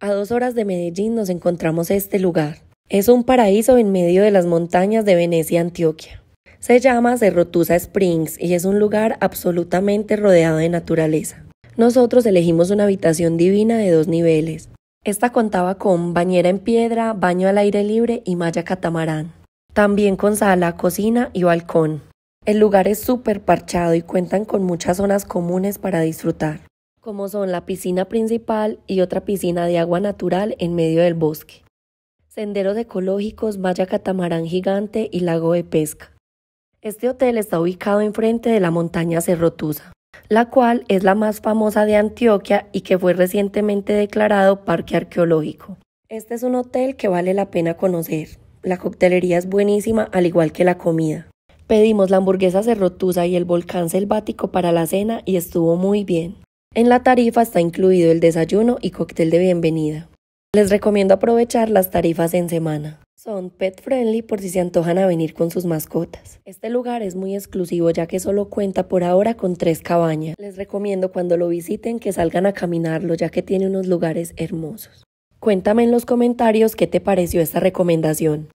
A dos horas de Medellín nos encontramos este lugar. Es un paraíso en medio de las montañas de Venecia, Antioquia. Se llama Cerrotusa Springs y es un lugar absolutamente rodeado de naturaleza. Nosotros elegimos una habitación divina de dos niveles. Esta contaba con bañera en piedra, baño al aire libre y malla catamarán. También con sala, cocina y balcón. El lugar es súper parchado y cuentan con muchas zonas comunes para disfrutar como son la piscina principal y otra piscina de agua natural en medio del bosque, senderos ecológicos, malla catamarán gigante y lago de pesca. Este hotel está ubicado enfrente de la montaña Cerrotusa, la cual es la más famosa de Antioquia y que fue recientemente declarado parque arqueológico. Este es un hotel que vale la pena conocer. La coctelería es buenísima, al igual que la comida. Pedimos la hamburguesa cerrotusa y el volcán selvático para la cena y estuvo muy bien. En la tarifa está incluido el desayuno y cóctel de bienvenida. Les recomiendo aprovechar las tarifas en semana. Son pet friendly por si se antojan a venir con sus mascotas. Este lugar es muy exclusivo ya que solo cuenta por ahora con tres cabañas. Les recomiendo cuando lo visiten que salgan a caminarlo ya que tiene unos lugares hermosos. Cuéntame en los comentarios qué te pareció esta recomendación.